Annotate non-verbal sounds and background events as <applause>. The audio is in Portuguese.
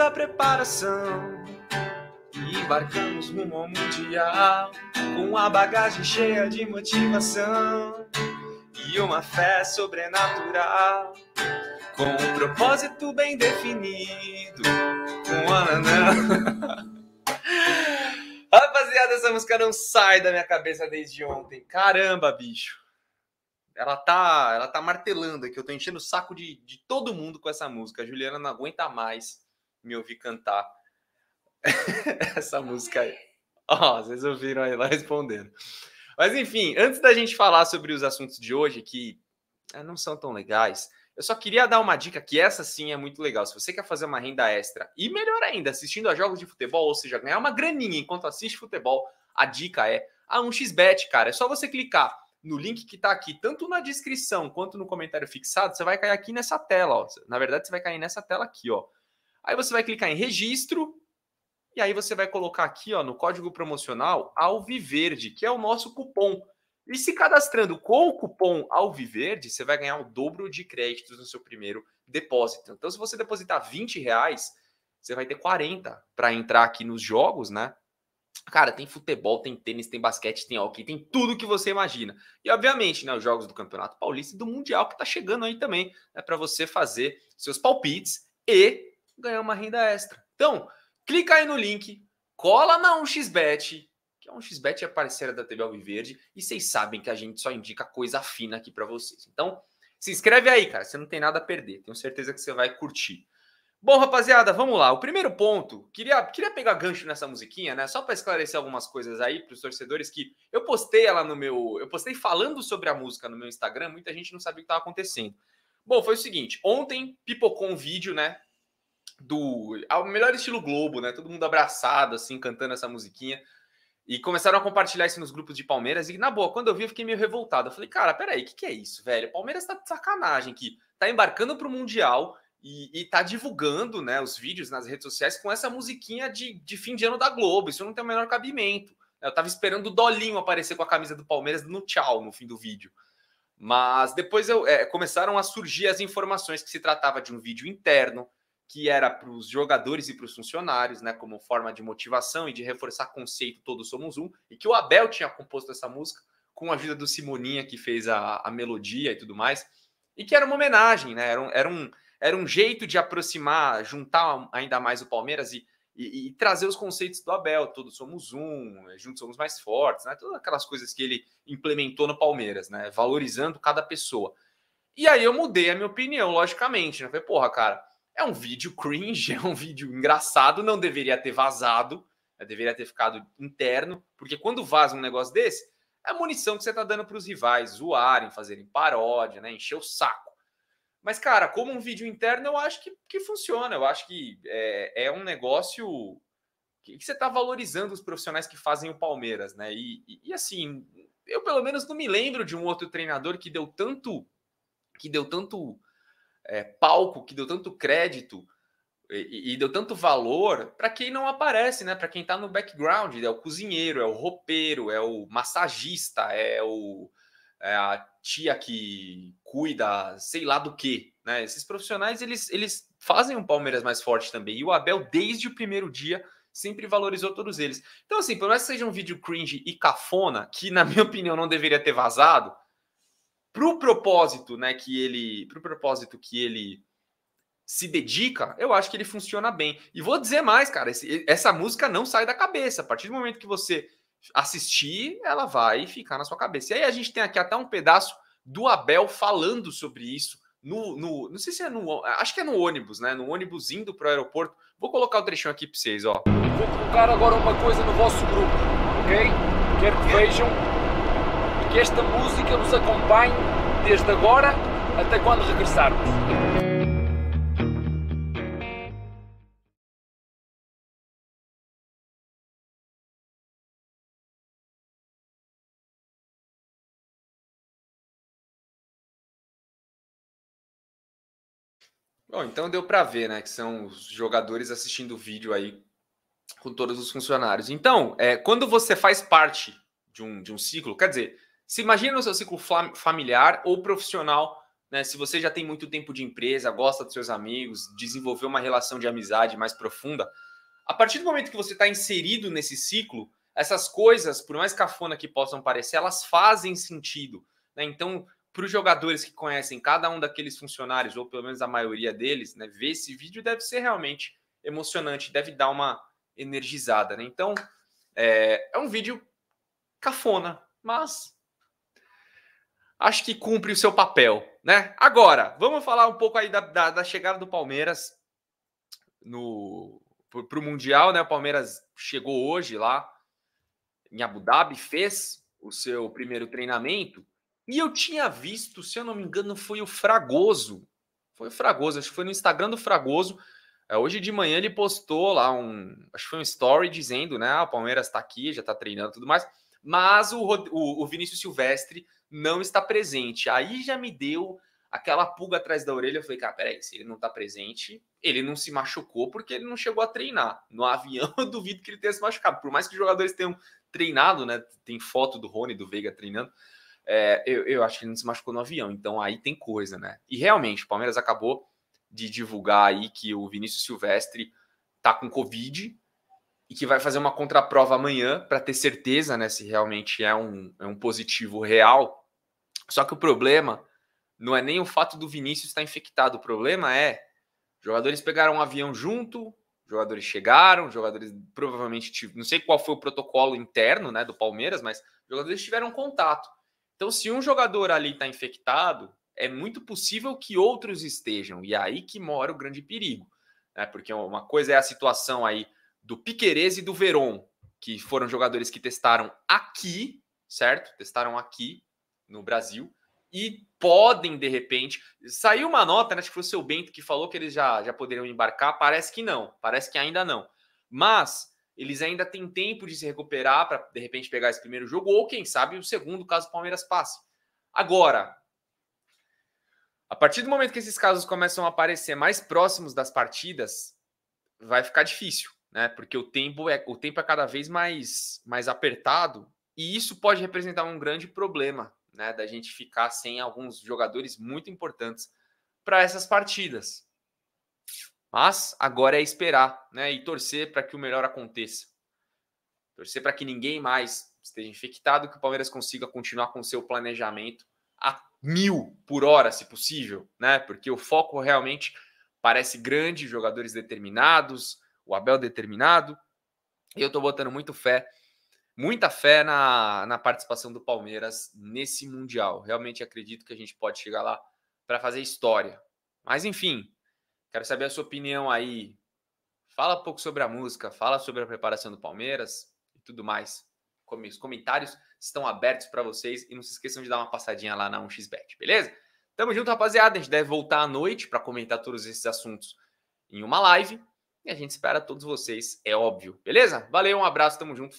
a preparação e embarcamos rumo ao mundial com a bagagem cheia de motivação e uma fé sobrenatural com um propósito bem definido. Um <laughs> Rapaziada, essa música não sai da minha cabeça desde ontem. Caramba, bicho. Ela tá, ela tá martelando aqui. Eu tô enchendo o saco de, de todo mundo com essa música. A Juliana não aguenta mais me ouvir cantar <laughs> essa música aí. Ó, oh, vocês ouviram aí lá <laughs> respondendo. Mas enfim, antes da gente falar sobre os assuntos de hoje, que eh, não são tão legais, eu só queria dar uma dica que essa sim é muito legal. Se você quer fazer uma renda extra e melhor ainda, assistindo a jogos de futebol, ou seja, ganhar uma graninha enquanto assiste futebol, a dica é a 1xBet, cara. É só você clicar no link que tá aqui, tanto na descrição quanto no comentário fixado, você vai cair aqui nessa tela, ó. Na verdade, você vai cair nessa tela aqui, ó. Aí você vai clicar em registro e aí você vai colocar aqui ó, no código promocional Alviverde, que é o nosso cupom. E se cadastrando com o cupom Alviverde, você vai ganhar o dobro de créditos no seu primeiro depósito. Então, se você depositar 20 reais, você vai ter 40 para entrar aqui nos jogos, né? Cara, tem futebol, tem tênis, tem basquete, tem hockey, tem tudo que você imagina. E, obviamente, né, os jogos do Campeonato Paulista e do Mundial que está chegando aí também, né, para você fazer seus palpites e ganhar uma renda extra. Então, clica aí no link, cola na 1xBet, que a 1xBet é parceira da TV Alviverde, e vocês sabem que a gente só indica coisa fina aqui para vocês. Então, se inscreve aí, cara, você não tem nada a perder, tenho certeza que você vai curtir. Bom, rapaziada, vamos lá. O primeiro ponto, queria, queria pegar gancho nessa musiquinha, né? Só para esclarecer algumas coisas aí para os torcedores que eu postei ela no meu, eu postei falando sobre a música no meu Instagram, muita gente não sabia o que estava acontecendo. Bom, foi o seguinte, ontem pipocou um vídeo, né, do ao melhor estilo Globo, né? Todo mundo abraçado, assim, cantando essa musiquinha. E começaram a compartilhar isso nos grupos de Palmeiras. E, na boa, quando eu vi, eu fiquei meio revoltado. Eu falei, cara, peraí, o que, que é isso, velho? Palmeiras tá de sacanagem que tá embarcando pro Mundial e, e tá divulgando né, os vídeos nas redes sociais com essa musiquinha de, de fim de ano da Globo. Isso não tem o menor cabimento. Eu tava esperando o Dolinho aparecer com a camisa do Palmeiras no tchau no fim do vídeo. Mas depois eu, é, começaram a surgir as informações que se tratava de um vídeo interno, que era para os jogadores e para os funcionários, né, como forma de motivação e de reforçar conceito todos somos um, e que o Abel tinha composto essa música com a ajuda do Simoninha que fez a, a melodia e tudo mais, e que era uma homenagem, né, era um, era um, era um jeito de aproximar, juntar ainda mais o Palmeiras e, e, e trazer os conceitos do Abel, todos somos um, juntos somos mais fortes, né, todas aquelas coisas que ele implementou no Palmeiras, né, valorizando cada pessoa. E aí eu mudei a minha opinião, logicamente, né, falei, porra, cara, é um vídeo cringe, <laughs> é um vídeo engraçado, não deveria ter vazado, né, deveria ter ficado interno, porque quando vaza um negócio desse, é munição que você está dando para os rivais zoarem, fazerem paródia, né? encher o saco. Mas, cara, como um vídeo interno, eu acho que, que funciona. Eu acho que é, é um negócio que, que você está valorizando os profissionais que fazem o Palmeiras, né? E, e, e, assim, eu pelo menos não me lembro de um outro treinador que deu tanto que deu tanto é, palco, que deu tanto crédito e, e deu tanto valor para quem não aparece, né? Para quem está no background, é o cozinheiro, é o roupeiro, é o massagista, é o é a tia que cuida, sei lá do que, né? Esses profissionais eles, eles fazem um Palmeiras mais forte também. E o Abel, desde o primeiro dia, sempre valorizou todos eles. Então, assim, por mais que seja um vídeo cringe e cafona, que na minha opinião não deveria ter vazado, para o propósito, né, que ele, pro propósito que ele se dedica, eu acho que ele funciona bem. E vou dizer mais, cara, esse, essa música não sai da cabeça. A partir do momento que você assistir, ela vai ficar na sua cabeça. E aí a gente tem aqui até um pedaço do Abel falando sobre isso no, no não sei se é no, acho que é no ônibus, né? No ônibus indo para o aeroporto. Vou colocar o trechinho aqui para vocês, ó. Vou colocar agora uma coisa no vosso grupo, ok? Quero que vejam que esta música nos acompanhe desde agora até quando regressarmos. Bom, então deu para ver, né, que são os jogadores assistindo o vídeo aí com todos os funcionários. Então, é, quando você faz parte de um, de um ciclo, quer dizer, se imagina no seu ciclo familiar ou profissional, né? Se você já tem muito tempo de empresa, gosta dos seus amigos, desenvolveu uma relação de amizade mais profunda, a partir do momento que você está inserido nesse ciclo, essas coisas, por mais cafona que possam parecer, elas fazem sentido. Né? Então, para os jogadores que conhecem cada um daqueles funcionários, ou pelo menos a maioria deles, né, ver esse vídeo deve ser realmente emocionante, deve dar uma energizada. Né? Então, é, é um vídeo cafona, mas acho que cumpre o seu papel, né? Agora, vamos falar um pouco aí da, da, da chegada do Palmeiras no para o Mundial, né? O Palmeiras chegou hoje lá em Abu Dhabi, fez o seu primeiro treinamento e eu tinha visto, se eu não me engano, foi o Fragoso, foi o Fragoso, acho que foi no Instagram do Fragoso. É, hoje de manhã ele postou lá um, acho que foi um story dizendo, né? Ah, o Palmeiras está aqui, já está treinando, tudo mais mas o, o, o Vinícius Silvestre não está presente. Aí já me deu aquela pulga atrás da orelha. Eu falei, cara, peraí, se ele não está presente, ele não se machucou porque ele não chegou a treinar. No avião, <laughs> eu duvido que ele tenha se machucado. Por mais que os jogadores tenham treinado, né? Tem foto do Rony, do Veiga treinando. É, eu, eu acho que ele não se machucou no avião. Então aí tem coisa, né? E realmente, o Palmeiras acabou de divulgar aí que o Vinícius Silvestre tá com Covid e que vai fazer uma contraprova amanhã para ter certeza né, se realmente é um, é um positivo real. Só que o problema não é nem o fato do Vinícius estar infectado, o problema é jogadores pegaram um avião junto, jogadores chegaram, jogadores provavelmente tiveram, não sei qual foi o protocolo interno né, do Palmeiras, mas jogadores tiveram contato. Então, se um jogador ali está infectado, é muito possível que outros estejam, e é aí que mora o grande perigo. Né? Porque uma coisa é a situação aí do Piquerez e do Veron, que foram jogadores que testaram aqui, certo? Testaram aqui no Brasil e podem de repente. Saiu uma nota, né, acho que foi o seu Bento que falou que eles já, já poderiam embarcar. Parece que não, parece que ainda não. Mas eles ainda têm tempo de se recuperar para de repente pegar esse primeiro jogo, ou quem sabe o segundo, caso o Palmeiras passe. Agora, a partir do momento que esses casos começam a aparecer mais próximos das partidas, vai ficar difícil né? Porque o tempo é o tempo é cada vez mais mais apertado e isso pode representar um grande problema, né? Da gente ficar sem alguns jogadores muito importantes para essas partidas. Mas agora é esperar, né? E torcer para que o melhor aconteça. Torcer para que ninguém mais esteja infectado, que o Palmeiras consiga continuar com seu planejamento a mil por hora, se possível, né? Porque o foco realmente parece grande, jogadores determinados, o Abel determinado. E eu estou botando muito fé, muita fé na, na participação do Palmeiras nesse Mundial. Realmente acredito que a gente pode chegar lá para fazer história. Mas enfim, quero saber a sua opinião aí. Fala um pouco sobre a música, fala sobre a preparação do Palmeiras e tudo mais. Os comentários estão abertos para vocês e não se esqueçam de dar uma passadinha lá na 1xBet, beleza? Tamo junto, rapaziada. A gente deve voltar à noite para comentar todos esses assuntos em uma live. E a gente espera todos vocês, é óbvio. Beleza? Valeu, um abraço, tamo junto.